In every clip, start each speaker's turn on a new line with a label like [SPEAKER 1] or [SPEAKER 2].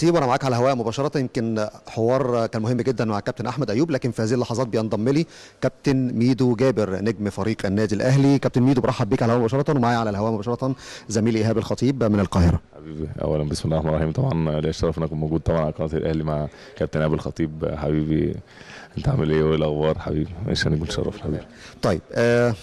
[SPEAKER 1] سيب انا معاك على الهواء مباشره يمكن حوار كان مهم جدا مع كابتن احمد ايوب لكن في هذه اللحظات بينضم لي كابتن ميدو جابر نجم فريق النادي الاهلي كابتن ميدو برحب بيك على الهواء مباشره ومعايا على الهواء مباشره زميلي ايهاب الخطيب من القاهره
[SPEAKER 2] حبيبي اولا بسم الله الرحمن الرحيم طبعا لي الشرف ان اكون موجود طبعا على قناه الاهلي مع كابتن ايهاب الخطيب حبيبي انت عامل ايه وايه الاخبار حبيبي ماشي هنقول شرف حبيبي طيب آه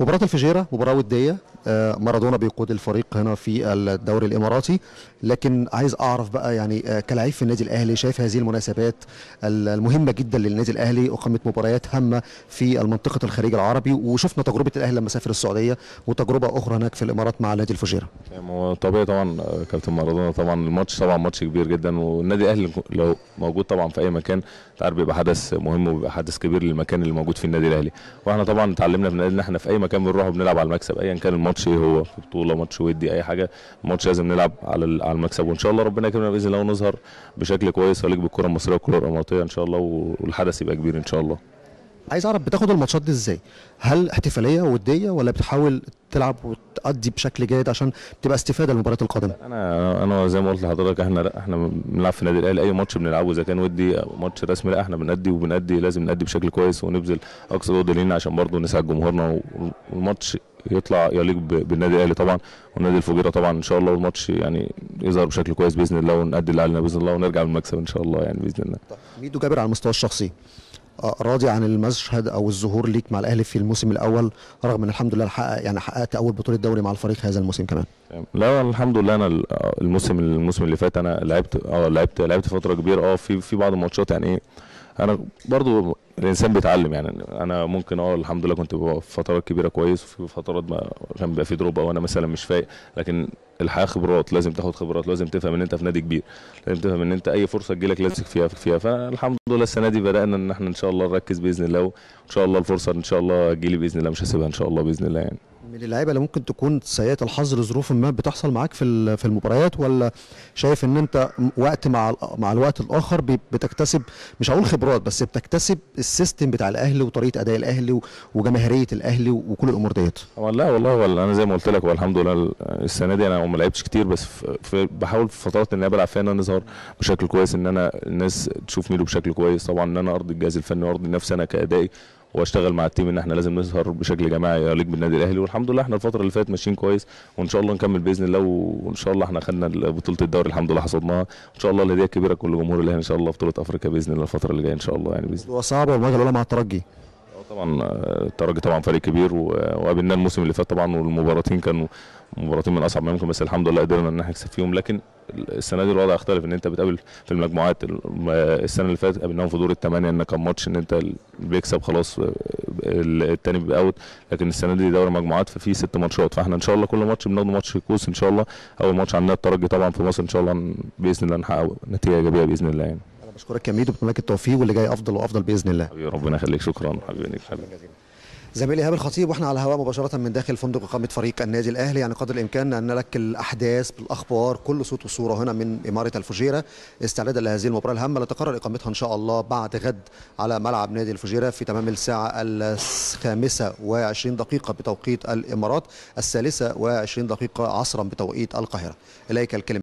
[SPEAKER 2] مباراة الفجيرة مباراة ودية
[SPEAKER 1] آه، مارادونا بيقود الفريق هنا في الدوري الاماراتي لكن عايز اعرف بقى يعني آه، كلاعب في النادي الاهلي شايف هذه المناسبات المهمه جدا للنادي الاهلي اقامه مباريات هامه في المنطقه الخليج العربي وشفنا تجربه الاهلي لما سافر السعوديه وتجربه اخرى هناك في الامارات مع نادي الفجيره.
[SPEAKER 2] طبيعي طبعا آه، كابتن مارادونا طبعا الماتش طبعا ماتش كبير جدا والنادي الاهلي لو موجود طبعا في اي مكان تعرف بيبقى حدث مهم وبيبقى حدث كبير للمكان اللي موجود فيه النادي الاهلي واحنا طبعا اتعلمنا من ان احنا في اي مكان بنروح بنلعب على المكسب ايا كان الماتش ماتش ايه هو في بطوله ماتش ودي اي حاجه الماتش لازم نلعب على على المكسب وان شاء الله ربنا يكرمنا باذن الله ونظهر بشكل كويس وليك بالكره المصريه والكره الاماراتيه ان شاء الله والحدث يبقى كبير ان شاء الله
[SPEAKER 1] عايز اعرف بتاخد الماتشات دي ازاي هل احتفاليه وديه ولا بتحاول تلعب وتأدي بشكل جيد عشان تبقى استفاده للمباريات القادمه
[SPEAKER 2] انا انا زي ما قلت لحضرتك احنا احنا بنلعب في نادي الاهلي اي ماتش بنلعبه اذا كان ودي ماتش رسمي لا احنا بنأدي وبنأدي لازم نأدي بشكل كويس ونبذل اقصى جهد لينا عشان برضه نسعد جمهورنا والماتش يطلع يليق بالنادي الاهلي طبعا والنادي الفجيره طبعا ان شاء الله والماتش يعني يظهر بشكل كويس باذن الله ونأدي اللي علينا باذن الله ونرجع بالمكسب ان شاء الله يعني باذن الله. ميدو جابر على المستوى الشخصي آه، راضي
[SPEAKER 1] عن المشهد او الظهور ليك مع الاهلي في الموسم الاول رغم ان الحمد لله حقق يعني حققت اول بطوله دوري مع الفريق هذا الموسم كمان
[SPEAKER 2] لا الحمد لله انا آه، الموسم الموسم اللي فات انا لعبت اه لعبت لعبت فتره كبيره اه في في بعض الماتشات يعني ايه انا برضو الانسان بيتعلم يعني انا ممكن اه الحمد لله كنت في فترات كبيره كويس وفي فترات ما كان بيبقى في دروب او انا مثلا مش فايق لكن الحياه خبرات لازم تاخد خبرات لازم تفهم ان انت في نادي كبير لازم تفهم ان انت اي فرصه تجيلك لازم فيها فيها فالحمد لله السنه دي بدانا ان احنا ان شاء الله نركز باذن الله وان شاء الله الفرصه ان شاء الله تجيلي باذن الله مش هسيبها ان شاء الله باذن الله يعني
[SPEAKER 1] من اللعيبه اللي ممكن تكون سيئه الحظ لظروف ما بتحصل معاك في في المباريات ولا شايف ان انت وقت مع مع الوقت الاخر بتكتسب مش هقول خبرات بس بتكتسب السيستم بتاع الاهلي وطريقه اداء الاهلي وجماهيريه الاهلي وكل الامور ديت
[SPEAKER 2] والله والله والله انا زي ما قلت لك والحمد لله السنه دي انا ما لعبتش كتير بس في بحاول في فترات ان انا بلعب فيها ان انا اظهر بشكل كويس ان انا الناس تشوفني له بشكل كويس طبعا ان انا ارضي الجهاز الفني وارضي نفسي انا كادائي واشتغل مع التيم ان احنا لازم نظهر بشكل جماعي يليق بالنادي الاهلي والحمد لله احنا الفتره اللي فاتت ماشيين كويس وان شاء الله نكمل باذن الله وان شاء الله احنا خدنا بطوله الدوري الحمد لله حصدناها ان شاء الله الهديه الكبيره كل جمهور الاهلي ان شاء الله بطوله افريقيا باذن الله الفتره اللي جايه ان شاء الله يعني باذن الله صعبه الاولى مع الترجي اه طبعا آه، الترجي طبعا فريق كبير آه، وقابلناه الموسم اللي فات طبعا والمباراتين كانوا مباراتين من اصعب ما يمكن بس الحمد لله قدرنا ان احنا نكسب فيهم لكن السنه دي الوضع اختلف ان انت بتقابل في المجموعات السنه اللي فاتت قابلناهم في دور الثمانيه ان كان ماتش ان انت بيكسب خلاص الثاني بيبقى اوت لكن السنه دي دوري مجموعات ففي ست ماتشات فاحنا ان شاء الله كل ماتش بناخد ماتش كويس ان شاء الله اول ماتش عندنا الترجي طبعا في مصر ان شاء الله باذن الله نحقق نتيجه ايجابيه باذن الله يعني
[SPEAKER 1] انا بشكرك يا ميدو بتمنى لك التوفيق واللي جاي افضل وافضل باذن الله حبيبي ربنا يخليك
[SPEAKER 2] شكرا حبيبي حبيبي
[SPEAKER 1] زميلي هاب الخطيب واحنا على الهواء مباشره من داخل فندق اقامه فريق النادي الاهلي يعني قدر الامكان ان لك الاحداث بالاخبار كل صوت وصوره هنا من اماره الفجيره استعدادا لهذه المباراه الهامه التي تقرر اقامتها ان شاء الله بعد غد على ملعب نادي الفجيره في تمام الساعه الخامسه وعشرين دقيقه بتوقيت الامارات الثالثه وعشرين دقيقه عصرا بتوقيت القاهره اليك الكلمه